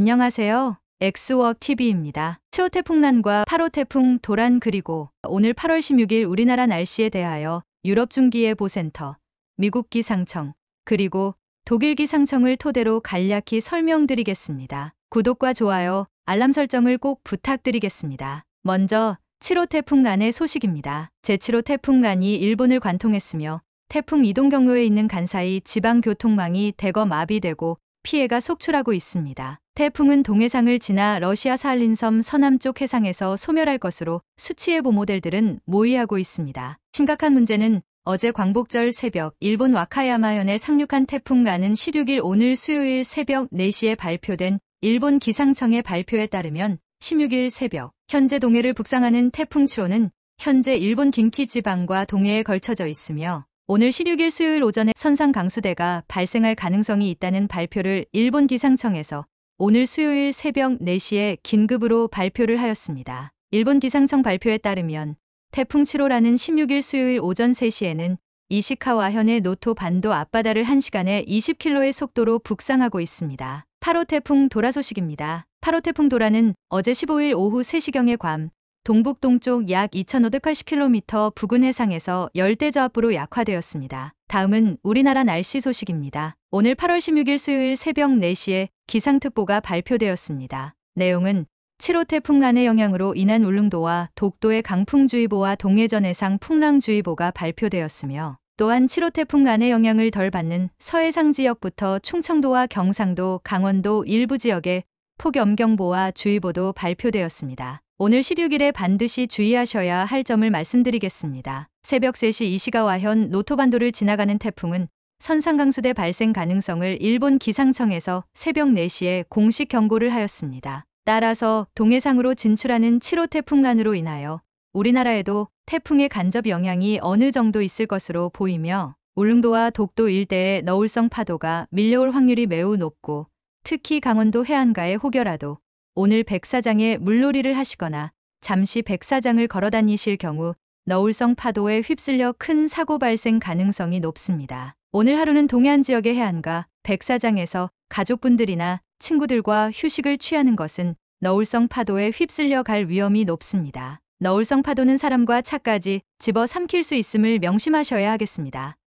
안녕하세요. 엑스워크 TV입니다. 7호 태풍난과 8호 태풍 도란 그리고 오늘 8월 16일 우리나라 날씨에 대하여 유럽 중기예보센터, 미국 기상청, 그리고 독일 기상청을 토대로 간략히 설명드리겠습니다. 구독과 좋아요, 알람 설정을 꼭 부탁드리겠습니다. 먼저 7호 태풍난의 소식입니다. 제7호 태풍난이 일본을 관통했으며 태풍 이동 경로에 있는 간사이 지방 교통망이 대거 마비되고 피해가 속출하고 있습니다. 태풍은 동해상을 지나 러시아 살린섬 서남쪽 해상에서 소멸할 것으로 수치의 보모델들은 모의하고 있습니다. 심각한 문제는 어제 광복절 새벽 일본 와카야마현에 상륙한 태풍 가는 16일 오늘 수요일 새벽 4시에 발표된 일본 기상청의 발표에 따르면 16일 새벽 현재 동해를 북상하는 태풍 7호는 현재 일본 긴키 지방과 동해에 걸쳐져 있으며 오늘 16일 수요일 오전에 선상 강수대가 발생할 가능성이 있다는 발표를 일본 기상청에서 오늘 수요일 새벽 4시에 긴급으로 발표를 하였습니다. 일본 기상청 발표에 따르면 태풍 7호라는 16일 수요일 오전 3시에는 이시카와 현의 노토 반도 앞바다를 1시간에 20km의 속도로 북상하고 있습니다. 8호 태풍 도라 소식입니다. 8호 태풍 도라는 어제 15일 오후 3시경에 괌, 동북 동쪽 약 2,580km 부근 해상에서 열대저압부로 약화되었습니다. 다음은 우리나라 날씨 소식입니다. 오늘 8월 16일 수요일 새벽 4시에 기상특보가 발표되었습니다. 내용은 7호 태풍 간의 영향으로 인한 울릉도와 독도의 강풍주의보와 동해전 해상 풍랑주의보가 발표되었으며 또한 7호 태풍 간의 영향을 덜 받는 서해상 지역부터 충청도와 경상도, 강원도 일부 지역에 폭염경보와 주의보도 발표되었습니다. 오늘 16일에 반드시 주의하셔야 할 점을 말씀드리겠습니다. 새벽 3시 이시가와현 노토반도를 지나가는 태풍은 선상강수대 발생 가능성을 일본 기상청에서 새벽 4시에 공식 경고를 하였습니다. 따라서 동해상으로 진출하는 7호 태풍란으로 인하여 우리나라에도 태풍의 간접 영향이 어느 정도 있을 것으로 보이며 울릉도와 독도 일대에 너울성 파도가 밀려올 확률이 매우 높고 특히 강원도 해안가의 혹여라도 오늘 백사장에 물놀이를 하시거나 잠시 백사장을 걸어 다니실 경우 너울성 파도에 휩쓸려 큰 사고 발생 가능성이 높습니다. 오늘 하루는 동해안 지역의 해안과 백사장에서 가족분들이나 친구들과 휴식을 취하는 것은 너울성 파도에 휩쓸려 갈 위험이 높습니다. 너울성 파도는 사람과 차까지 집어 삼킬 수 있음을 명심하셔야 하겠습니다.